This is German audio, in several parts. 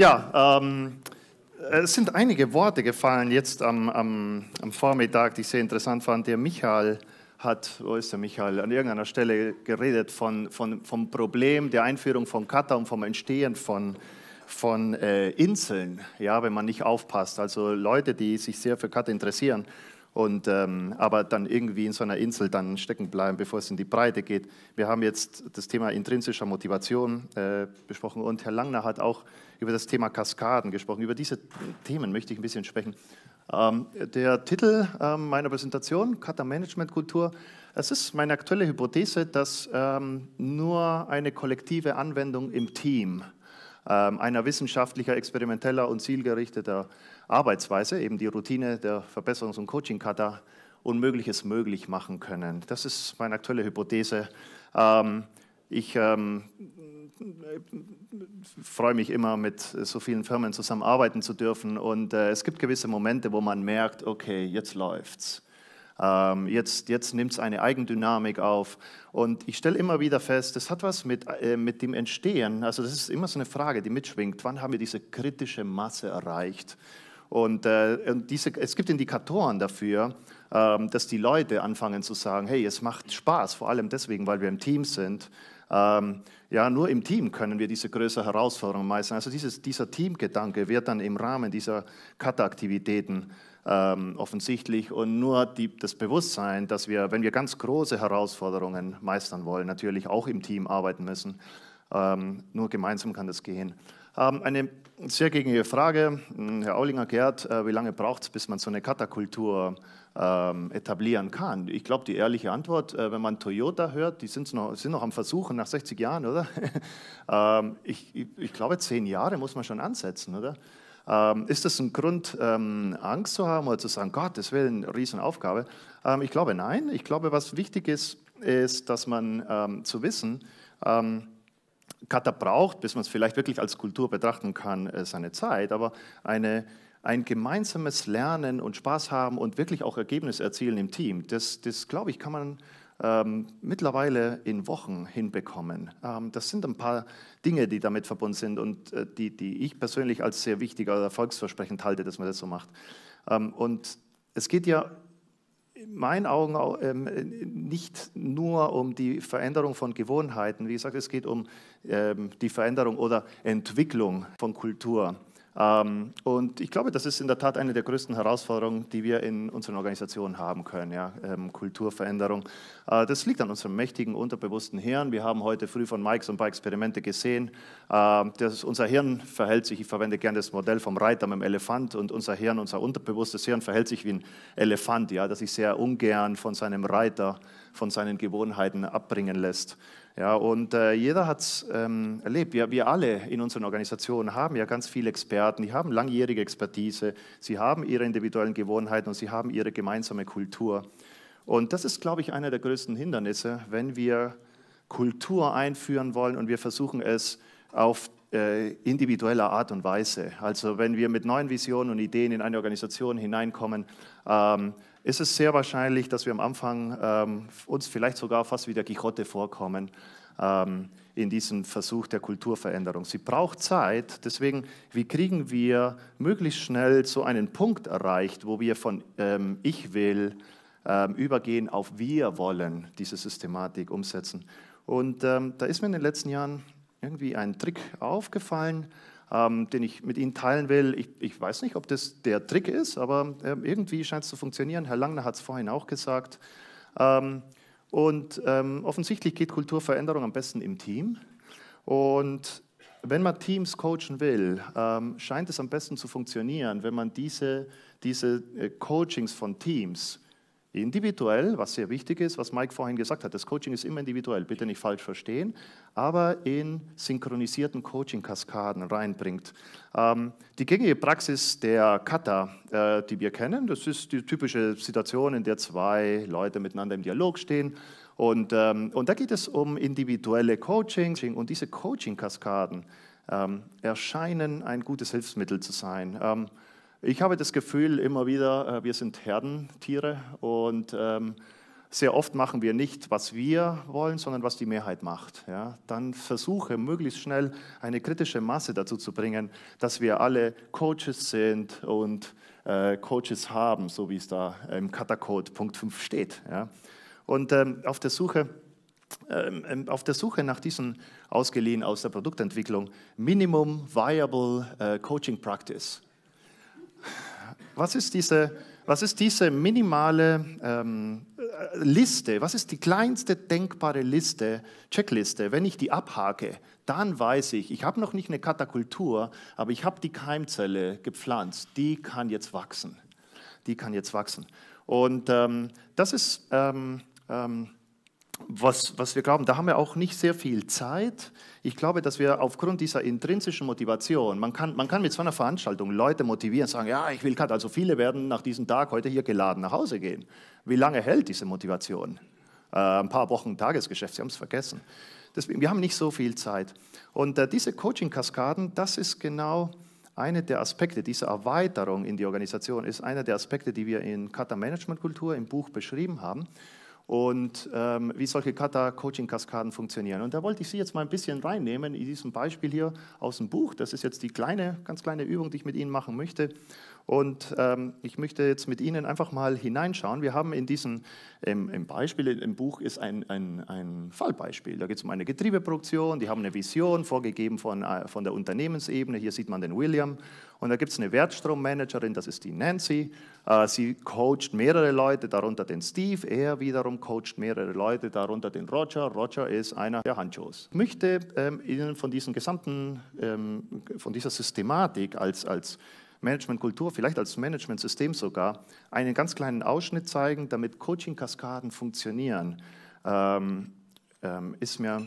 Ja, ähm, äh, es sind einige Worte gefallen jetzt am, am, am, Vormittag, die ich sehr interessant fand. Der Michael hat, wo ist der Michael, an irgendeiner Stelle geredet von, von, vom Problem der Einführung von Kata und vom Entstehen von, von äh, Inseln, ja, wenn man nicht aufpasst. Also Leute, die sich sehr für Kata interessieren, und ähm, aber dann irgendwie in so einer Insel dann stecken bleiben, bevor es in die Breite geht. Wir haben jetzt das Thema intrinsischer Motivation äh, besprochen und Herr Langner hat auch über das Thema Kaskaden gesprochen. Über diese Themen möchte ich ein bisschen sprechen. Ähm, der Titel ähm, meiner Präsentation, Kata Management Kultur, es ist meine aktuelle Hypothese, dass ähm, nur eine kollektive Anwendung im Team ähm, einer wissenschaftlicher, experimenteller und zielgerichteter Arbeitsweise, eben die Routine der Verbesserungs- und Coaching-Kata, Unmögliches möglich machen können. Das ist meine aktuelle Hypothese. Ähm, ich ähm, freue mich immer, mit so vielen Firmen zusammenarbeiten zu dürfen und äh, es gibt gewisse Momente, wo man merkt, okay, jetzt läuft's. Ähm, jetzt jetzt nimmt es eine Eigendynamik auf. Und ich stelle immer wieder fest, das hat was mit, äh, mit dem Entstehen, also das ist immer so eine Frage, die mitschwingt, wann haben wir diese kritische Masse erreicht? Und, äh, und diese, es gibt Indikatoren dafür, ähm, dass die Leute anfangen zu sagen, hey, es macht Spaß, vor allem deswegen, weil wir im Team sind. Ähm, ja, nur im Team können wir diese größere Herausforderung meistern. Also dieses, dieser Teamgedanke wird dann im Rahmen dieser Kata-Aktivitäten ähm, offensichtlich. Und nur die, das Bewusstsein, dass wir, wenn wir ganz große Herausforderungen meistern wollen, natürlich auch im Team arbeiten müssen. Ähm, nur gemeinsam kann das gehen. Ähm, eine sehr gängige Frage, hm, Herr Aulinger Gerd, äh, wie lange braucht es, bis man so eine Katakultur ähm, etablieren kann? Ich glaube, die ehrliche Antwort, äh, wenn man Toyota hört, die noch, sind noch am Versuchen nach 60 Jahren, oder? Ähm, ich, ich, ich glaube, zehn Jahre muss man schon ansetzen, oder? Ähm, ist das ein Grund, ähm, Angst zu haben oder zu sagen, Gott, das wäre eine Riesenaufgabe? Ähm, ich glaube, nein. Ich glaube, was wichtig ist, ist, dass man ähm, zu wissen, Kata ähm, braucht, bis man es vielleicht wirklich als Kultur betrachten kann, äh, seine Zeit, aber eine ein gemeinsames Lernen und Spaß haben und wirklich auch Ergebnis erzielen im Team, das, das glaube ich, kann man ähm, mittlerweile in Wochen hinbekommen. Ähm, das sind ein paar Dinge, die damit verbunden sind und äh, die, die ich persönlich als sehr wichtig oder erfolgsversprechend halte, dass man das so macht. Ähm, und es geht ja in meinen Augen auch, ähm, äh, nicht nur um die Veränderung von Gewohnheiten. Wie gesagt, es geht um ähm, die Veränderung oder Entwicklung von Kultur. Ähm, und ich glaube, das ist in der Tat eine der größten Herausforderungen, die wir in unseren Organisationen haben können, ja? Ähm, Kulturveränderung. Äh, das liegt an unserem mächtigen, unterbewussten Hirn. Wir haben heute früh von Mike so ein paar Experimente gesehen. Äh, das, unser Hirn verhält sich, ich verwende gerne das Modell vom Reiter mit dem Elefant und unser Hirn, unser unterbewusstes Hirn verhält sich wie ein Elefant, ja? das sich sehr ungern von seinem Reiter, von seinen Gewohnheiten abbringen lässt. Ja, und äh, jeder hat es ähm, erlebt. Wir, wir alle in unseren Organisationen haben ja ganz viele Experten, die haben langjährige Expertise, sie haben ihre individuellen Gewohnheiten und sie haben ihre gemeinsame Kultur. Und das ist, glaube ich, einer der größten Hindernisse, wenn wir Kultur einführen wollen und wir versuchen es auf äh, individueller Art und Weise. Also wenn wir mit neuen Visionen und Ideen in eine Organisation hineinkommen, ähm, ist es sehr wahrscheinlich, dass wir am Anfang ähm, uns vielleicht sogar fast wie der Quixote vorkommen ähm, in diesem Versuch der Kulturveränderung. Sie braucht Zeit, deswegen, wie kriegen wir möglichst schnell so einen Punkt erreicht, wo wir von ähm, Ich will ähm, übergehen auf Wir wollen, diese Systematik umsetzen. Und ähm, da ist mir in den letzten Jahren irgendwie ein Trick aufgefallen, ähm, den ich mit Ihnen teilen will. Ich, ich, weiß nicht, ob das der Trick ist, aber äh, irgendwie scheint es zu funktionieren. Herr Langner hat es vorhin auch gesagt. Ähm, und ähm, offensichtlich geht Kulturveränderung am besten im Team. Und wenn man Teams coachen will, ähm, scheint es am besten zu funktionieren, wenn man diese, diese äh, Coachings von Teams Individuell, was sehr wichtig ist, was Mike vorhin gesagt hat, das Coaching ist immer individuell, bitte nicht falsch verstehen, aber in synchronisierten Coaching-Kaskaden reinbringt. Ähm, die gängige Praxis der Kata, äh, die wir kennen, das ist die typische Situation, in der zwei Leute miteinander im Dialog stehen und, ähm, und da geht es um individuelle Coachings und diese Coaching-Kaskaden ähm, erscheinen ein gutes Hilfsmittel zu sein. Ähm, ich habe das Gefühl immer wieder, äh, wir sind Herdentiere und ähm, sehr oft machen wir nicht, was wir wollen, sondern was die Mehrheit macht. Ja? Dann versuche möglichst schnell eine kritische Masse dazu zu bringen, dass wir alle Coaches sind und äh, Coaches haben, so wie es da im Katakode Punkt 5 steht. Ja? Und ähm, auf, der Suche, ähm, ähm, auf der Suche nach diesen ausgeliehen aus der Produktentwicklung Minimum Viable äh, Coaching Practice was ist diese, was ist diese minimale ähm, Liste? Was ist die kleinste denkbare Liste, Checkliste? Wenn ich die abhake, dann weiß ich, ich habe noch nicht eine Katakultur, aber ich habe die Keimzelle gepflanzt. Die kann jetzt wachsen. Die kann jetzt wachsen. Und ähm, das ist ähm, ähm was, was wir glauben, da haben wir auch nicht sehr viel Zeit. Ich glaube, dass wir aufgrund dieser intrinsischen Motivation, man kann, man kann mit so einer Veranstaltung Leute motivieren, sagen, ja, ich will gerade, also viele werden nach diesem Tag heute hier geladen nach Hause gehen. Wie lange hält diese Motivation? Äh, ein paar Wochen Tagesgeschäft, Sie haben es vergessen. Deswegen, wir haben nicht so viel Zeit. Und äh, diese Coaching-Kaskaden, das ist genau einer der Aspekte, diese Erweiterung in die Organisation ist einer der Aspekte, die wir in Kata Management Kultur im Buch beschrieben haben und ähm, wie solche Kata-Coaching-Kaskaden funktionieren. Und da wollte ich Sie jetzt mal ein bisschen reinnehmen in diesem Beispiel hier aus dem Buch. Das ist jetzt die kleine, ganz kleine Übung, die ich mit Ihnen machen möchte. Und ähm, ich möchte jetzt mit Ihnen einfach mal hineinschauen. Wir haben in diesem im, im Beispiel, im Buch ist ein, ein, ein Fallbeispiel. Da geht es um eine Getriebeproduktion, die haben eine Vision, vorgegeben von, äh, von der Unternehmensebene. Hier sieht man den William und da gibt es eine Wertstrommanagerin, das ist die Nancy. Äh, sie coacht mehrere Leute, darunter den Steve. Er wiederum coacht mehrere Leute, darunter den Roger. Roger ist einer der Hanchos. Ich möchte ähm, Ihnen von diesem gesamten, ähm, von dieser Systematik als, als Managementkultur, vielleicht als Managementsystem sogar, einen ganz kleinen Ausschnitt zeigen, damit Coaching-Kaskaden funktionieren. Ähm, ist mir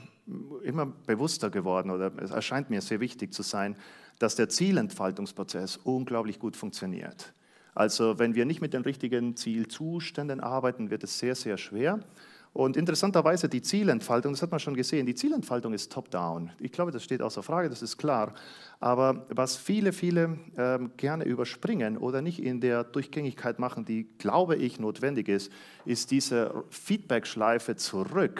immer bewusster geworden oder es erscheint mir sehr wichtig zu sein, dass der Zielentfaltungsprozess unglaublich gut funktioniert. Also wenn wir nicht mit den richtigen Zielzuständen arbeiten, wird es sehr, sehr schwer. Und interessanterweise die Zielentfaltung, das hat man schon gesehen, die Zielentfaltung ist top-down. Ich glaube, das steht außer Frage, das ist klar. Aber was viele, viele ähm, gerne überspringen oder nicht in der Durchgängigkeit machen, die, glaube ich, notwendig ist, ist diese Feedback-Schleife zurück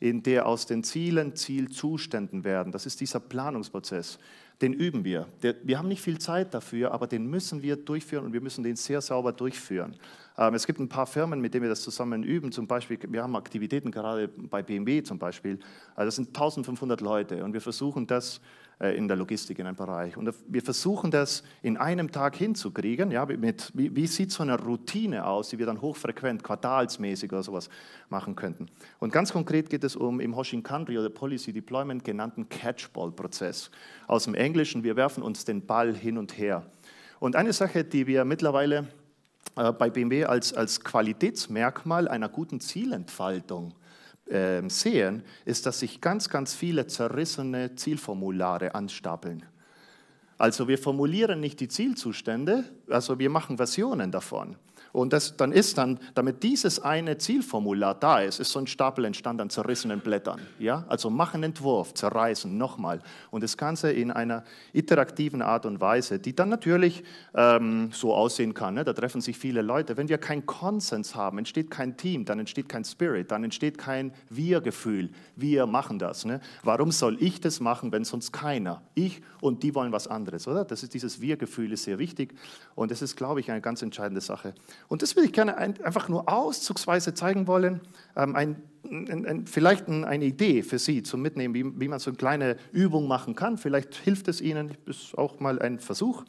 in der aus den Zielen Zielzuständen werden. Das ist dieser Planungsprozess. Den üben wir. wir haben nicht viel Zeit dafür, aber den müssen wir durchführen und wir müssen den sehr sauber durchführen. Ähm, es gibt ein paar Firmen, mit denen wir das zusammen üben. Zum Beispiel, wir haben Aktivitäten gerade bei BMW zum Beispiel. Also das sind 1500 Leute und wir versuchen das äh, in der Logistik in einem Bereich. Und wir versuchen das in einem Tag hinzukriegen. Ja, mit, wie, wie sieht so eine Routine aus, die wir dann hochfrequent, quartalsmäßig oder sowas machen könnten? Und ganz konkret geht es um im Hoshin Kanri oder Policy Deployment genannten Catchball-Prozess. Aus dem Englischen, wir werfen uns den Ball hin und her. Und eine Sache, die wir mittlerweile äh, bei BMW als, als Qualitätsmerkmal einer guten Zielentfaltung ähm, sehen, ist, dass sich ganz, ganz viele zerrissene Zielformulare anstapeln. Also wir formulieren nicht die Zielzustände, also wir machen Versionen davon. Und das dann ist dann, damit dieses eine Zielformular da ist, ist so ein Stapel entstanden an zerrissenen Blättern. Ja? Also machen Entwurf, zerreißen, nochmal. Und das Ganze in einer iterativen Art und Weise, die dann natürlich ähm, so aussehen kann. Ne? Da treffen sich viele Leute. Wenn wir keinen Konsens haben, entsteht kein Team, dann entsteht kein Spirit, dann entsteht kein Wir-Gefühl. Wir machen das. Ne? Warum soll ich das machen, wenn sonst keiner? Ich und die wollen was anderes, oder? Das ist dieses Wir-Gefühl ist sehr wichtig. Und das ist, glaube ich, eine ganz entscheidende Sache und das will ich gerne einfach nur auszugsweise zeigen wollen. Ähm, ein, ein, ein, vielleicht eine Idee für Sie zum Mitnehmen, wie, wie, man so eine kleine Übung machen kann. Vielleicht hilft es Ihnen, Das ist auch mal ein Versuch.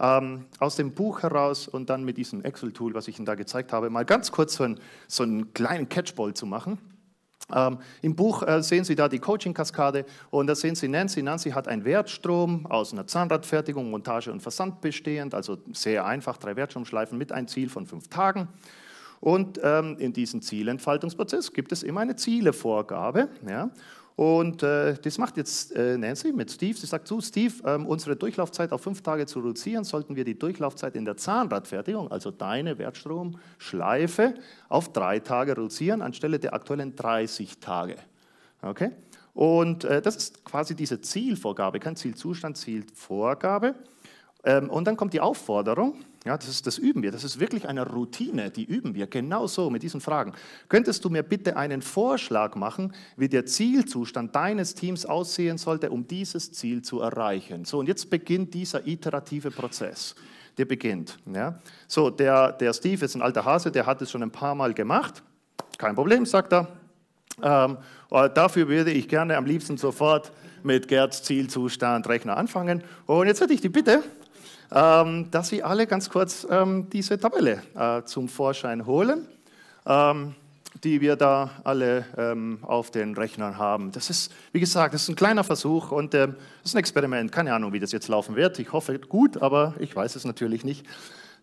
Ähm, aus dem Buch heraus und dann mit diesem Excel-Tool, was ich Ihnen da gezeigt habe, mal ganz kurz so einen, so einen kleinen Catchball zu machen. Ähm, Im Buch äh, sehen Sie da die Coaching-Kaskade und da sehen Sie Nancy. Nancy hat einen Wertstrom aus einer Zahnradfertigung, Montage und Versand bestehend, also sehr einfach, drei Wertstromschleifen mit einem Ziel von fünf Tagen. Und ähm, in diesem Zielentfaltungsprozess gibt es immer eine Zielevorgabe. Ja? Und äh, das macht jetzt äh, Nancy mit Steve. Sie sagt zu, Steve, ähm, unsere Durchlaufzeit auf fünf Tage zu reduzieren, sollten wir die Durchlaufzeit in der Zahnradfertigung, also deine Wertstromschleife, auf drei Tage reduzieren, anstelle der aktuellen 30 Tage. Okay? Und äh, das ist quasi diese Zielvorgabe, kein Zielzustand, Zielvorgabe. Ähm, und dann kommt die Aufforderung, ja, das, ist, das üben wir, das ist wirklich eine Routine, die üben wir genau so mit diesen Fragen. Könntest du mir bitte einen Vorschlag machen, wie der Zielzustand deines Teams aussehen sollte, um dieses Ziel zu erreichen? So, und jetzt beginnt dieser iterative Prozess. Der beginnt. Ja. So, der, der Steve ist ein alter Hase, der hat es schon ein paar Mal gemacht. Kein Problem, sagt er. Ähm, äh, dafür würde ich gerne am liebsten sofort mit Gerds Zielzustand Rechner anfangen. Und jetzt hätte ich die Bitte, ähm, dass Sie alle ganz kurz ähm, diese Tabelle äh, zum Vorschein holen, ähm, die wir da alle ähm, auf den Rechnern haben. Das ist, wie gesagt, das ist ein kleiner Versuch und ähm, das ist ein Experiment. Keine Ahnung, wie das jetzt laufen wird. Ich hoffe gut, aber ich weiß es natürlich nicht.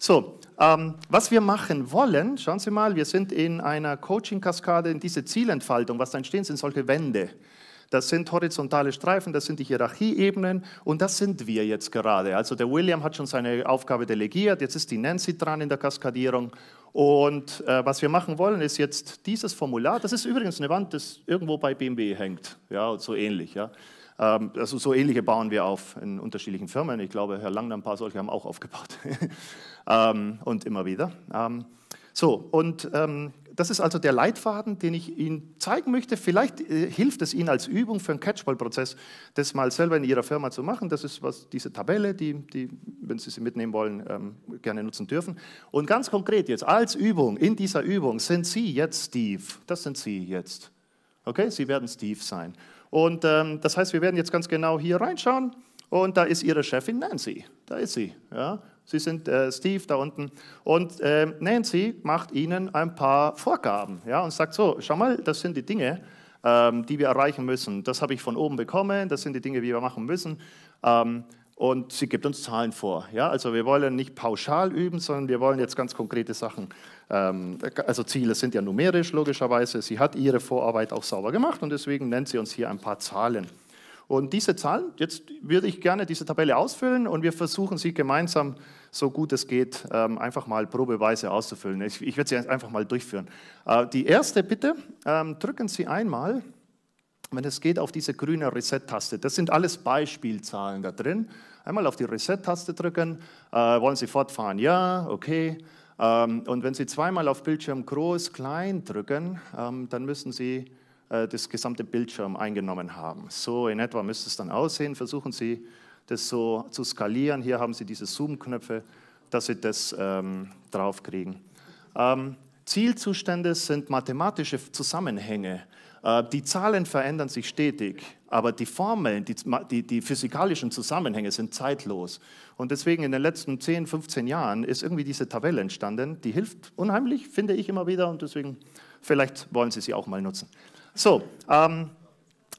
So, ähm, was wir machen wollen, schauen Sie mal, wir sind in einer Coaching-Kaskade, in diese Zielentfaltung, was da entstehen, sind solche Wände. Das sind horizontale Streifen, das sind die Hierarchieebenen und das sind wir jetzt gerade. Also der William hat schon seine Aufgabe delegiert, jetzt ist die Nancy dran in der Kaskadierung und äh, was wir machen wollen, ist jetzt dieses Formular, das ist übrigens eine Wand, das irgendwo bei BMW hängt, ja, so ähnlich, ja. Ähm, also so ähnliche bauen wir auf in unterschiedlichen Firmen. Ich glaube, Herr Langner, ein paar solche haben auch aufgebaut. ähm, und immer wieder. Ähm, so, und ähm, das ist also der Leitfaden, den ich Ihnen zeigen möchte. Vielleicht äh, hilft es Ihnen als Übung für einen Catchball-Prozess, das mal selber in Ihrer Firma zu machen. Das ist was, diese Tabelle, die, die, wenn Sie sie mitnehmen wollen, ähm, gerne nutzen dürfen. Und ganz konkret jetzt, als Übung, in dieser Übung, sind Sie jetzt Steve. Das sind Sie jetzt. Okay, Sie werden Steve sein. Und ähm, das heißt, wir werden jetzt ganz genau hier reinschauen. Und da ist Ihre Chefin Nancy. Da ist sie. Ja? Sie sind äh, Steve da unten. Und äh, Nancy macht ihnen ein paar Vorgaben ja, und sagt so, schau mal, das sind die Dinge, ähm, die wir erreichen müssen. Das habe ich von oben bekommen, das sind die Dinge, die wir machen müssen. Ähm, und sie gibt uns Zahlen vor. Ja? Also wir wollen nicht pauschal üben, sondern wir wollen jetzt ganz konkrete Sachen. Ähm, also Ziele sind ja numerisch, logischerweise. Sie hat ihre Vorarbeit auch sauber gemacht und deswegen nennt sie uns hier ein paar Zahlen. Und diese Zahlen, jetzt würde ich gerne diese Tabelle ausfüllen und wir versuchen sie gemeinsam, so gut es geht, ähm, einfach mal probeweise auszufüllen. Ich, ich werde sie einfach mal durchführen. Äh, die erste bitte, ähm, drücken Sie einmal, wenn es geht, auf diese grüne Reset-Taste. Das sind alles Beispielzahlen da drin. Einmal auf die Reset-Taste drücken. Äh, wollen Sie fortfahren? Ja, okay. Ähm, und wenn Sie zweimal auf Bildschirm groß, klein drücken, dann müssen Sie äh, das gesamte Bildschirm eingenommen haben. So in etwa müsste es dann aussehen. Versuchen Sie, das so zu skalieren. Hier haben Sie diese Zoom-Knöpfe, dass Sie das ähm, draufkriegen. Ähm, Zielzustände sind mathematische Zusammenhänge. Äh, die Zahlen verändern sich stetig, aber die Formeln, die, die, die physikalischen Zusammenhänge sind zeitlos. Und deswegen in den letzten 10, 15 Jahren ist irgendwie diese Tabelle entstanden. Die hilft unheimlich, finde ich immer wieder. Und deswegen, vielleicht wollen Sie sie auch mal nutzen. So, ähm,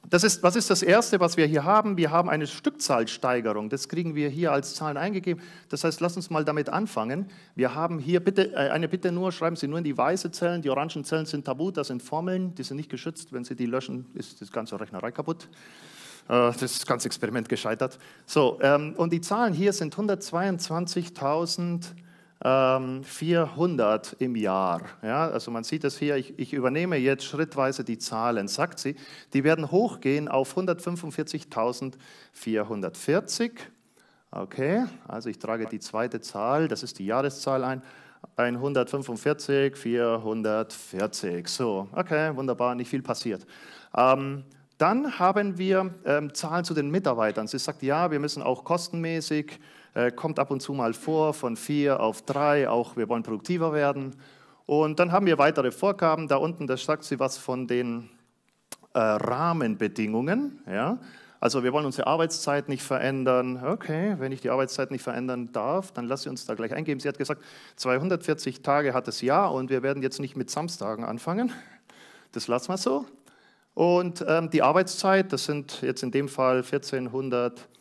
das ist, was ist das Erste, was wir hier haben? Wir haben eine Stückzahlsteigerung. Das kriegen wir hier als Zahlen eingegeben. Das heißt, lass uns mal damit anfangen. Wir haben hier bitte, äh, eine Bitte nur, schreiben Sie nur in die weiße Zellen. Die orangen Zellen sind tabu, das sind Formeln, die sind nicht geschützt. Wenn Sie die löschen, ist das ganze Rechnerei kaputt. Äh, das ganze Experiment gescheitert. So, ähm, und die Zahlen hier sind 122.000. 400 ähm, im Jahr. Ja, also man sieht es hier, ich, ich, übernehme jetzt schrittweise die Zahlen, sagt sie. Die werden hochgehen auf 145.440. Okay, also ich trage die zweite Zahl, das ist die Jahreszahl ein. 145, 440. So, okay, wunderbar, nicht viel passiert. Ähm, dann haben wir ähm, Zahlen zu den Mitarbeitern. Sie sagt, ja, wir müssen auch kostenmäßig äh, kommt ab und zu mal vor, von vier auf drei, auch wir wollen produktiver werden. Und dann haben wir weitere Vorgaben. Da unten, da sagt sie was von den äh, Rahmenbedingungen. Ja? Also wir wollen unsere Arbeitszeit nicht verändern. Okay, wenn ich die Arbeitszeit nicht verändern darf, dann lass sie uns da gleich eingeben. Sie hat gesagt, 240 Tage hat das Jahr und wir werden jetzt nicht mit Samstagen anfangen. Das lassen wir so. Und ähm, die Arbeitszeit, das sind jetzt in dem Fall 1400 Tage.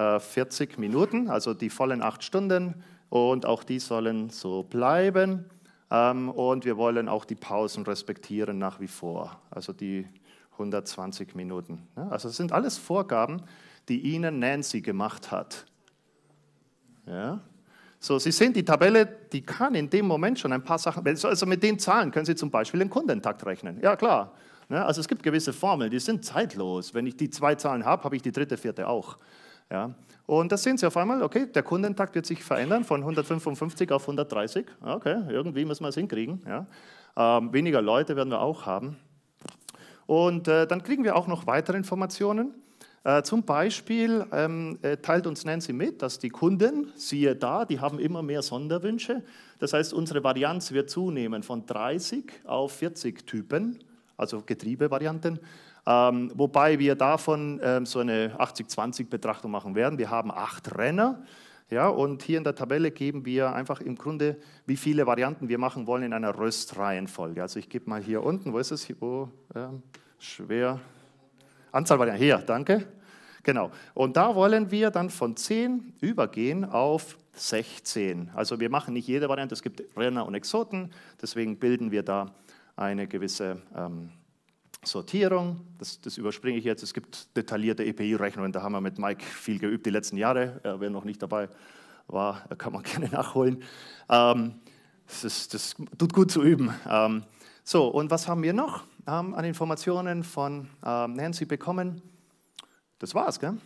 40 äh, Minuten, also die vollen acht Stunden. Und auch die sollen so bleiben. Ähm, und wir wollen auch die Pausen respektieren nach wie vor, also die 120 Minuten. Also das sind alles Vorgaben, die Ihnen Nancy gemacht hat. Ja? So, Sie sehen die Tabelle, die kann in dem Moment schon ein paar Sachen, also mit den Zahlen können Sie zum Beispiel den Kundentakt rechnen. Ja, klar. Also es gibt gewisse Formeln, die sind zeitlos. Wenn ich die zwei Zahlen habe, habe ich die dritte, vierte auch. Ja. Und das sehen Sie auf einmal, okay, der Kundentakt wird sich verändern von 155 auf 130. Okay, irgendwie müssen wir es hinkriegen. Ja. Ähm, weniger Leute werden wir auch haben. Und äh, dann kriegen wir auch noch weitere Informationen. Äh, zum Beispiel ähm, äh, teilt uns Nancy mit, dass die Kunden, siehe da, die haben immer mehr Sonderwünsche. Das heißt, unsere Varianz wird zunehmen von 30 auf 40 Typen, also Getriebevarianten. Ähm, wobei wir davon ähm, so eine 80-20-Betrachtung machen werden. Wir haben acht Renner. Ja, und hier in der Tabelle geben wir einfach im Grunde, wie viele Varianten wir machen wollen in einer Röstreihenfolge. Also ich gebe mal hier unten, wo ist es? Hier, ähm, schwer. Anzahl Varianten. Hier, danke. Genau. Und da wollen wir dann von 10 übergehen auf 16. Also wir machen nicht jede Variante, es gibt Renner und Exoten, deswegen bilden wir da eine gewisse ähm, Sortierung, das, das, überspringe ich jetzt, es gibt detaillierte EPI-Rechnungen, da haben wir mit Mike viel geübt die letzten Jahre, wer noch nicht dabei war, kann man gerne nachholen. Ähm, das, ist, das, tut gut zu üben. Ähm, so, und was haben wir noch haben ähm, an Informationen von ähm, Nancy bekommen? Das war's, gell?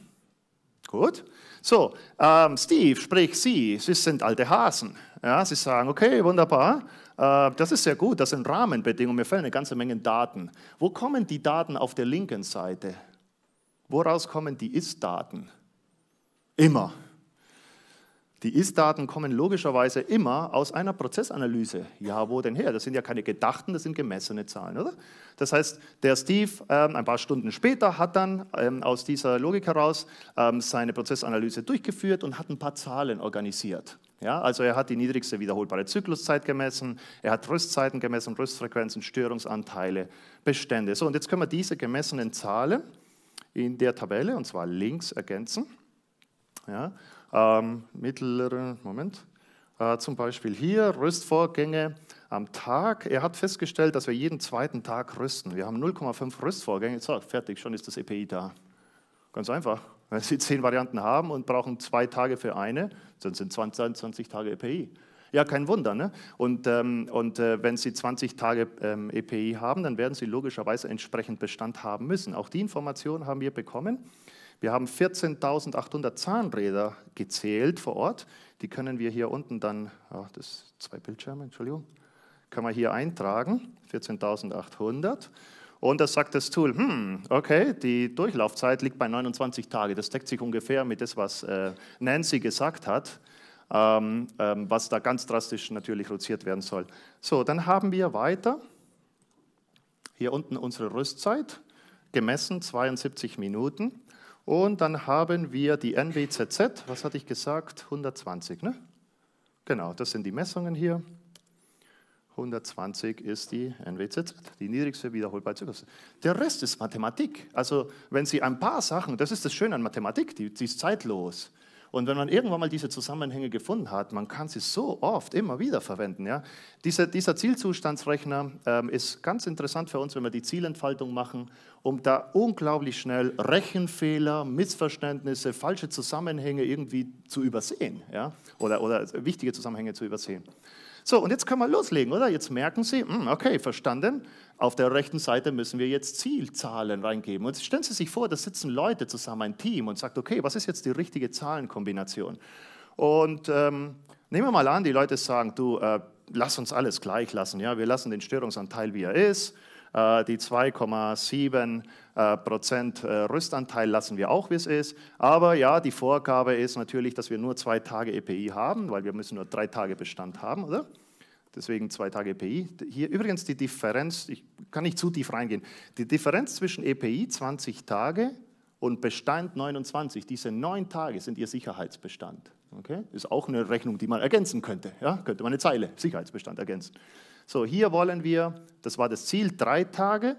Gut. So, ähm, Steve, sprich Sie, Sie sind alte Hasen. Ja, Sie sagen, okay, wunderbar, äh, das ist sehr gut, das sind Rahmenbedingungen, mir fehlen eine ganze Menge Daten. Wo kommen die Daten auf der linken Seite? Woraus kommen die Ist-Daten? Immer. Die Ist-Daten kommen logischerweise immer aus einer Prozessanalyse. Ja, wo denn her? Das sind ja keine gedachten, das sind gemessene Zahlen, oder? Das heißt, der Steve ähm, ein paar Stunden später hat dann ähm, aus dieser Logik heraus ähm, seine Prozessanalyse durchgeführt und hat ein paar Zahlen organisiert. Ja, also er hat die niedrigste wiederholbare Zykluszeit gemessen, er hat Rüstzeiten gemessen, Rüstfrequenzen, Störungsanteile, Bestände. So, und jetzt können wir diese gemessenen Zahlen in der Tabelle, und zwar links, ergänzen. Ja, ähm, mittleren, Moment, äh, zum Beispiel hier Rüstvorgänge am Tag. Er hat festgestellt, dass wir jeden zweiten Tag rüsten. Wir haben 0,5 Rüstvorgänge. So, fertig, schon ist das EPI da. Ganz einfach. Wenn Sie zehn Varianten haben und brauchen zwei Tage für eine, dann sind 20, 20 Tage EPI. Ja, kein Wunder. Ne? Und, ähm, und äh, wenn Sie 20 Tage ähm, EPI haben, dann werden Sie logischerweise entsprechend Bestand haben müssen. Auch die Information haben wir bekommen. Wir haben 14.800 Zahnräder gezählt vor Ort. Die können wir hier unten dann, ach, das zwei Bildschirme, Entschuldigung, können wir hier eintragen, 14.800. Und das sagt das Tool, hm, okay, die Durchlaufzeit liegt bei 29 Tagen. Das deckt sich ungefähr mit dem, was äh, Nancy gesagt hat, ähm, ähm, was da ganz drastisch natürlich reduziert werden soll. So, dann haben wir weiter hier unten unsere Rüstzeit, gemessen 72 Minuten. Und dann haben wir die NWZZ, was hatte ich gesagt? 120, ne? Genau, das sind die Messungen hier. 120 ist die NWZZ, die niedrigste Wiederholbarkeitsgröße. Der Rest ist Mathematik. Also wenn Sie ein paar Sachen, das ist das Schöne an Mathematik, die, die ist zeitlos. Und wenn man irgendwann mal diese Zusammenhänge gefunden hat, man kann sie so oft immer wieder verwenden. Ja? Diese, dieser Zielzustandsrechner ähm, ist ganz interessant für uns, wenn wir die Zielentfaltung machen, um da unglaublich schnell Rechenfehler, Missverständnisse, falsche Zusammenhänge irgendwie zu übersehen ja? oder, oder wichtige Zusammenhänge zu übersehen. So, und jetzt können wir loslegen, oder? Jetzt merken Sie, hm, okay, verstanden. Auf der rechten Seite müssen wir jetzt Zielzahlen reingeben. Und stellen Sie sich vor, da sitzen Leute zusammen, ein Team, und sagt, okay, was ist jetzt die richtige Zahlenkombination? Und ähm, nehmen wir mal an, die Leute sagen, du, äh, lass uns alles gleich lassen. Ja? Wir lassen den Störungsanteil, wie er ist. Äh, die 2,7 äh, Prozent äh, Rüstanteil lassen wir auch, wie es ist. Aber ja, die Vorgabe ist natürlich, dass wir nur zwei Tage EPI haben, weil wir müssen nur drei Tage Bestand haben, oder? Deswegen zwei Tage EPI. Hier übrigens die Differenz, ich kann nicht zu tief reingehen, die Differenz zwischen EPI 20 Tage und Bestand 29, diese neun Tage sind ihr Sicherheitsbestand. Okay? Ist auch eine Rechnung, die man ergänzen könnte. Ja? Könnte man eine Zeile Sicherheitsbestand ergänzen. So, hier wollen wir, das war das Ziel, drei Tage.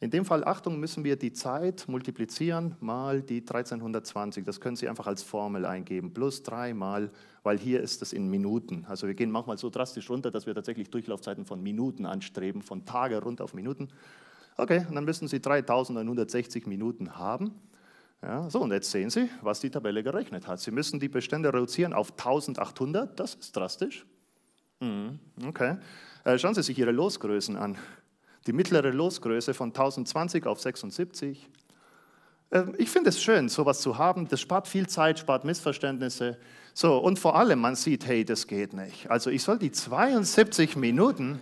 In dem Fall, Achtung, müssen wir die Zeit multiplizieren mal die 1320. Das können Sie einfach als Formel eingeben. Plus dreimal, weil hier ist das in Minuten. Also wir gehen manchmal so drastisch runter, dass wir tatsächlich Durchlaufzeiten von Minuten anstreben, von Tage runter auf Minuten. Okay, und dann müssen Sie 3960 Minuten haben. Ja, so, und jetzt sehen Sie, was die Tabelle gerechnet hat. Sie müssen die Bestände reduzieren auf 1800, das ist drastisch. Mhm, okay. Äh, schauen Sie sich Ihre Losgrößen an. Die mittlere Losgröße von 1020 auf 76. Ähm, ich finde es schön, sowas zu haben. Das spart viel Zeit, spart Missverständnisse. So, und vor allem, man sieht, hey, das geht nicht. Also ich soll die 72 Minuten,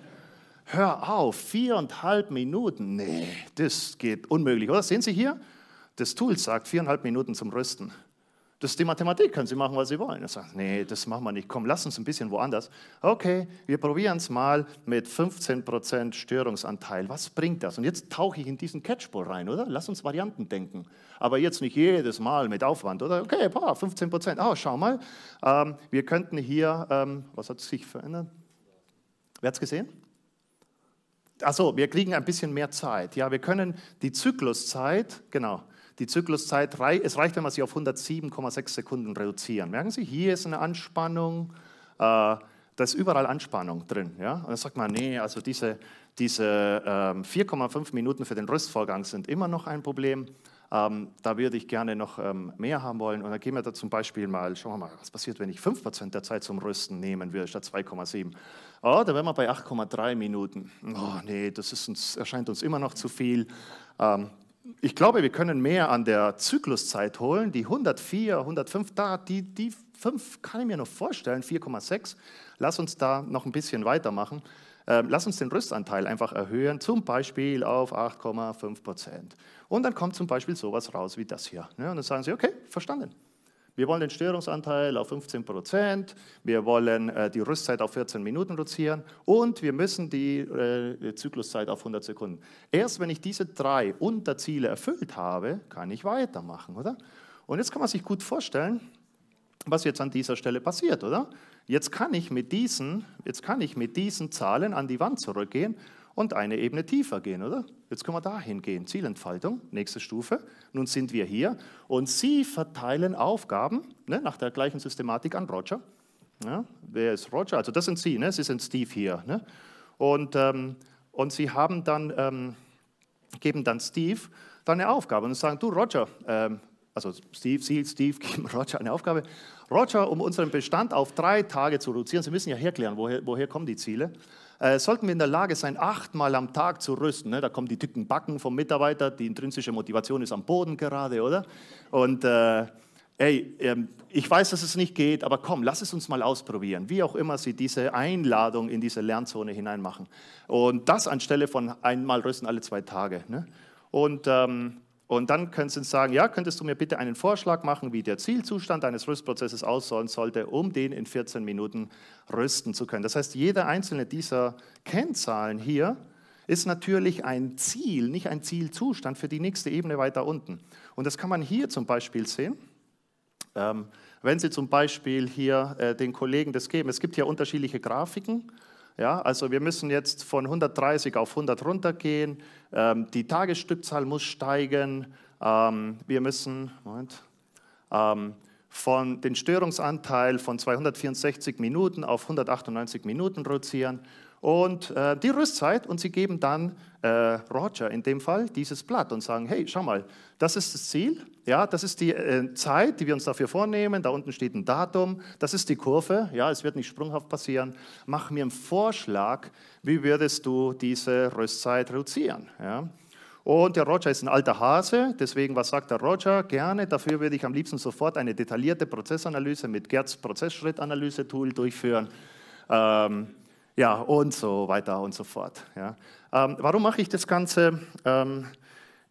hör auf, viereinhalb Minuten, nee, das geht unmöglich, oder? Sehen Sie hier? Das Tool sagt viereinhalb Minuten zum Rüsten. Das ist die Mathematik, können Sie machen, was Sie wollen. Er sagt, nee, das machen wir nicht. Komm, lass uns ein bisschen woanders. Okay, wir probieren es mal mit 15% Störungsanteil. Was bringt das? Und jetzt tauche ich in diesen Catchball rein, oder? Lass uns Varianten denken. Aber jetzt nicht jedes Mal mit Aufwand, oder? Okay, boah, 15%. oh, schau mal. Ähm, wir könnten hier, ähm, was hat sich verändert? Wer hat es gesehen? Achso, wir kriegen ein bisschen mehr Zeit. Ja, wir können die Zykluszeit, genau, die Zykluszeit, es reicht, wenn wir sie auf 107,6 Sekunden reduzieren. Merken Sie, hier ist eine Anspannung, äh, da ist überall Anspannung drin. Ja? Und dann sagt man, nee, also diese, diese äh, 4,5 Minuten für den Rüstvorgang sind immer noch ein Problem. Ähm, da würde ich gerne noch ähm, mehr haben wollen. Und dann gehen wir da zum Beispiel mal, schauen wir mal, was passiert, wenn ich 5% der Zeit zum Rüsten nehmen würde statt 2,7. Oh, da wären wir bei 8,3 Minuten. Oh nee, das ist uns, erscheint uns immer noch zu viel. Ähm, ich glaube, wir können mehr an der Zykluszeit holen. Die 104, 105 da, die, die 5 kann ich mir noch vorstellen, 4,6. Lass uns da noch ein bisschen weitermachen. Ähm, lass uns den Rüstanteil einfach erhöhen, zum Beispiel auf 8,5 Prozent. Und dann kommt zum Beispiel sowas raus wie das hier. Ne? Und dann sagen sie, okay, verstanden. Wir wollen den Störungsanteil auf 15 Prozent, wir wollen äh, die Rüstzeit auf 14 Minuten reduzieren und wir müssen die äh, Zykluszeit auf 100 Sekunden. Erst wenn ich diese drei Unterziele erfüllt habe, kann ich weitermachen, oder? Und jetzt kann man sich gut vorstellen, was jetzt an dieser Stelle passiert, oder? Jetzt kann ich mit diesen, jetzt kann ich mit diesen Zahlen an die Wand zurückgehen und eine Ebene tiefer gehen, oder? Jetzt können wir dahin gehen. Zielentfaltung, nächste Stufe. Nun sind wir hier und Sie verteilen Aufgaben ne, nach der gleichen Systematik an Roger. Ja, wer ist Roger? Also das sind Sie, ne? Sie sind Steve hier. Ne? Und, ähm, und Sie haben dann, ähm, geben dann Steve dann eine Aufgabe und sagen, du Roger, ähm, also Steve, Sie, Steve geben Roger eine Aufgabe. Roger, um unseren Bestand auf drei Tage zu reduzieren, Sie müssen ja herklären, woher, woher kommen die Ziele äh, sollten wir in der Lage sein, achtmal am Tag zu rüsten. Ne? Da kommen die dicken Backen vom Mitarbeiter, die intrinsische Motivation ist am Boden gerade, oder? Und äh, ey, ähm, ich weiß, dass es nicht geht, aber komm, lass es uns mal ausprobieren. Wie auch immer Sie diese Einladung in diese Lernzone hineinmachen. Und das anstelle von einmal rüsten alle zwei Tage. Ne? Und ähm, und dann können Sie sagen, ja, könntest du mir bitte einen Vorschlag machen, wie der Zielzustand eines Rüstprozesses aussehen sollte, um den in 14 Minuten rüsten zu können. Das heißt, jede einzelne dieser Kennzahlen hier ist natürlich ein Ziel, nicht ein Zielzustand für die nächste Ebene weiter unten. Und das kann man hier zum Beispiel sehen. Ähm, wenn Sie zum Beispiel hier äh, den Kollegen das geben, es gibt hier unterschiedliche Grafiken ja, also wir müssen jetzt von 130 auf 100 runtergehen. Ähm, die Tagesstückzahl muss steigen. Ähm, wir müssen Moment, ähm, von den Störungsanteil von 264 Minuten auf 198 Minuten reduzieren und äh, die Rüstzeit und sie geben dann äh, Roger in dem Fall dieses Blatt und sagen, hey, schau mal, das ist das Ziel, ja, das ist die äh, Zeit, die wir uns dafür vornehmen, da unten steht ein Datum, das ist die Kurve, ja, es wird nicht sprunghaft passieren, mach mir einen Vorschlag, wie würdest du diese Rüstzeit reduzieren, ja. Und der Roger ist ein alter Hase, deswegen, was sagt der Roger? Gerne, dafür würde ich am liebsten sofort eine detaillierte Prozessanalyse mit Gerds Prozessschrittanalyse-Tool durchführen. Ähm, ja, und so weiter und so fort. Ja. Ähm, warum mache ich das Ganze? Ähm,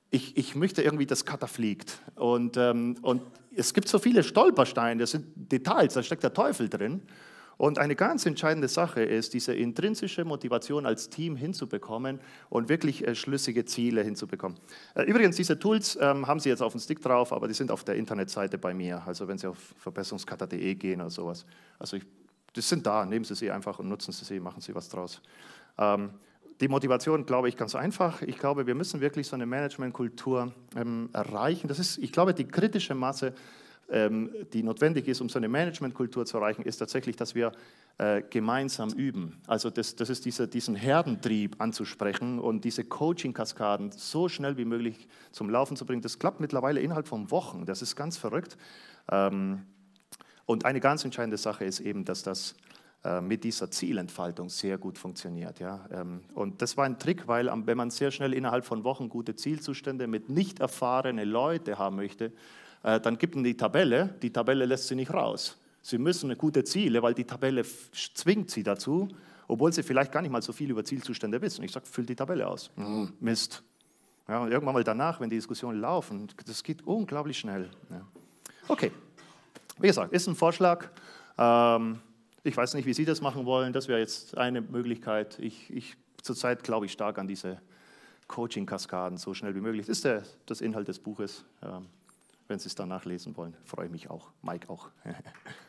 ich, ich, möchte irgendwie, dass Kata fliegt. Und, ähm, und es gibt so viele Stolpersteine, das sind Details, da steckt der Teufel drin. Und eine ganz entscheidende Sache ist, diese intrinsische Motivation als Team hinzubekommen und wirklich äh, schlüssige Ziele hinzubekommen. Äh, übrigens, diese Tools ähm, haben Sie jetzt auf dem Stick drauf, aber die sind auf der Internetseite bei mir. Also wenn Sie auf verbesserungskata.de gehen oder sowas. Also ich das sind da, nehmen Sie sie einfach und nutzen Sie sie, machen Sie was draus. Ähm, die Motivation, glaube ich, ganz einfach. Ich glaube, wir müssen wirklich so eine Managementkultur ähm, erreichen. Das ist, ich glaube, die kritische Masse, ähm, die notwendig ist, um so eine Managementkultur zu erreichen, ist tatsächlich, dass wir äh, gemeinsam üben. Also das, das ist diese, diesen Herdentrieb anzusprechen und diese Coaching-Kaskaden so schnell wie möglich zum Laufen zu bringen. Das klappt mittlerweile innerhalb von Wochen. Das ist ganz verrückt. Ähm, und eine ganz entscheidende Sache ist eben, dass das äh, mit dieser Zielentfaltung sehr gut funktioniert. Ja. Ähm, und das war ein Trick, weil wenn man sehr schnell innerhalb von Wochen gute Zielzustände mit nicht erfahrenen Leuten haben möchte, äh, dann gibt man die Tabelle, die Tabelle lässt sie nicht raus. Sie müssen gute Ziele, weil die Tabelle zwingt sie dazu, obwohl sie vielleicht gar nicht mal so viel über Zielzustände wissen. Ich sage, füll die Tabelle aus. Mhm. Mist. Ja, und irgendwann mal danach, wenn die Diskussionen laufen, das geht unglaublich schnell. Ja. Okay. Wie gesagt, ist ein Vorschlag. Ähm, ich weiß nicht, wie Sie das machen wollen. Das wäre jetzt eine Möglichkeit. Ich, ich zurzeit glaube ich stark an diese Coaching-Kaskaden so schnell wie möglich. Das ist der, das Inhalt des Buches. Ähm, wenn Sie es dann nachlesen wollen, freue ich mich auch. Mike auch.